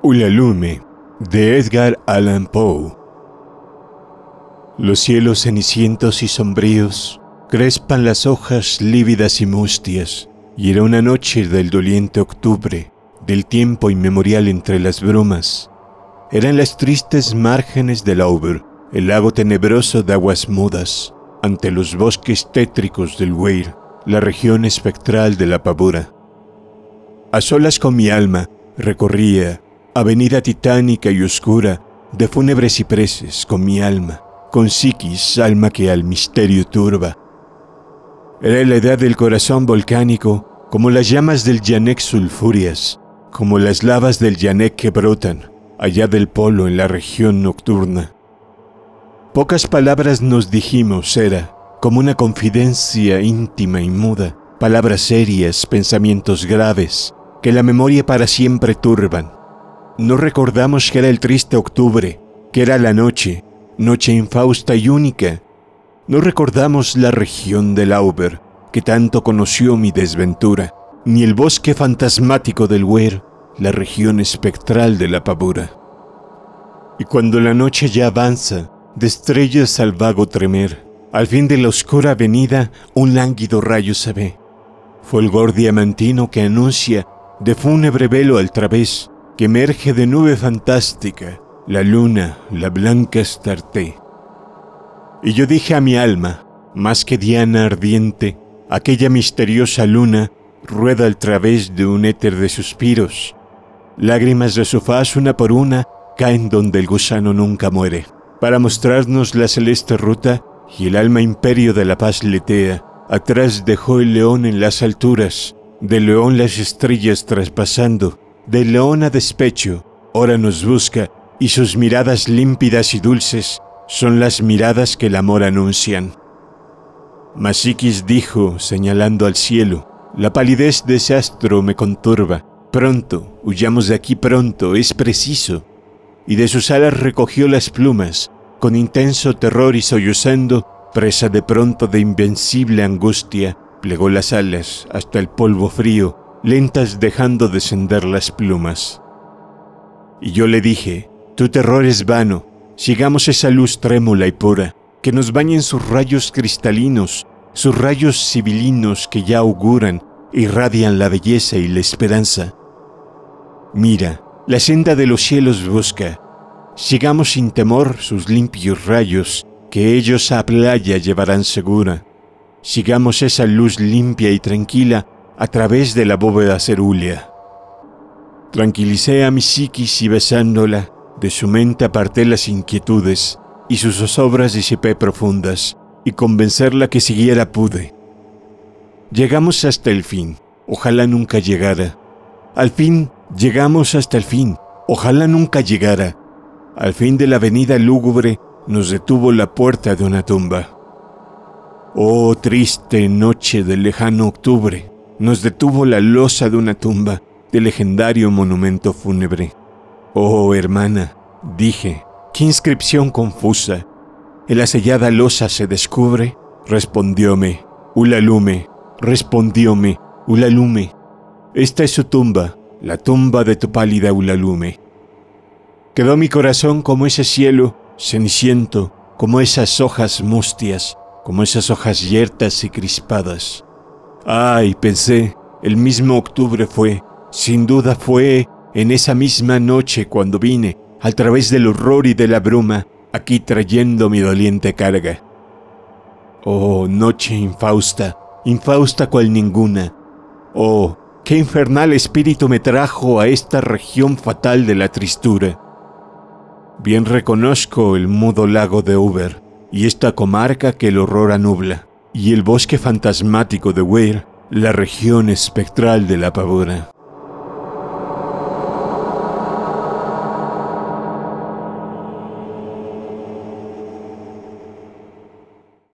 Ulalume de Edgar Allan Poe Los cielos cenicientos y sombríos crespan las hojas lívidas y mustias, y era una noche del doliente octubre, del tiempo inmemorial entre las brumas. Eran las tristes márgenes del Auber, el lago tenebroso de aguas mudas, ante los bosques tétricos del Weir, la región espectral de la pavura. A solas con mi alma, recorría avenida titánica y oscura de fúnebres cipreses con mi alma, con psiquis, alma que al misterio turba. Era la edad del corazón volcánico, como las llamas del Yanek sulfurias, como las lavas del Yanek que brotan allá del polo en la región nocturna. Pocas palabras nos dijimos, era como una confidencia íntima y muda, palabras serias, pensamientos graves, que la memoria para siempre turban. No recordamos que era el triste octubre, que era la noche, noche infausta y única. No recordamos la región del Auber, que tanto conoció mi desventura, ni el bosque fantasmático del wer la región espectral de la pavura. Y cuando la noche ya avanza, de estrellas al vago tremer, al fin de la oscura avenida un lánguido rayo se ve. Folgor diamantino que anuncia de fúnebre velo al través que emerge de nube fantástica, la luna, la blanca estarté. Y yo dije a mi alma, más que Diana ardiente, aquella misteriosa luna rueda al través de un éter de suspiros. Lágrimas de su faz una por una caen donde el gusano nunca muere, para mostrarnos la celeste ruta y el alma imperio de la paz letea. Atrás dejó el león en las alturas, del león las estrellas traspasando, de león a despecho, ora nos busca y sus miradas límpidas y dulces son las miradas que el amor anuncian. Masiquis dijo, señalando al cielo, la palidez de ese astro me conturba. Pronto, huyamos de aquí pronto, es preciso. Y de sus alas recogió las plumas, con intenso terror y sollozando, presa de pronto de invencible angustia, plegó las alas hasta el polvo frío lentas dejando descender las plumas. Y yo le dije, tu terror es vano, sigamos esa luz trémula y pura, que nos bañen sus rayos cristalinos, sus rayos civilinos que ya auguran, irradian la belleza y la esperanza. Mira, la senda de los cielos busca, sigamos sin temor sus limpios rayos, que ellos a playa llevarán segura. Sigamos esa luz limpia y tranquila a través de la bóveda cerúlea. Tranquilicé a mi psiquis y besándola, de su mente aparté las inquietudes y sus zozobras disipé profundas, y convencerla que siguiera pude. Llegamos hasta el fin, ojalá nunca llegara. Al fin, llegamos hasta el fin, ojalá nunca llegara. Al fin de la avenida lúgubre nos detuvo la puerta de una tumba. Oh triste noche del lejano octubre, nos detuvo la losa de una tumba de legendario monumento fúnebre. Oh, hermana, dije, qué inscripción confusa. En la sellada losa se descubre, respondióme, Ulalume, respondióme, Ulalume. Esta es su tumba, la tumba de tu pálida Ulalume. Quedó mi corazón como ese cielo ceniciento, como esas hojas mustias, como esas hojas yertas y crispadas, Ay, ah, pensé, el mismo octubre fue, sin duda fue en esa misma noche cuando vine, a través del horror y de la bruma, aquí trayendo mi doliente carga. Oh, noche infausta, infausta cual ninguna. Oh, qué infernal espíritu me trajo a esta región fatal de la tristura. Bien reconozco el mudo lago de Uber y esta comarca que el horror anubla y el bosque fantasmático de Weir, la región espectral de la pavora.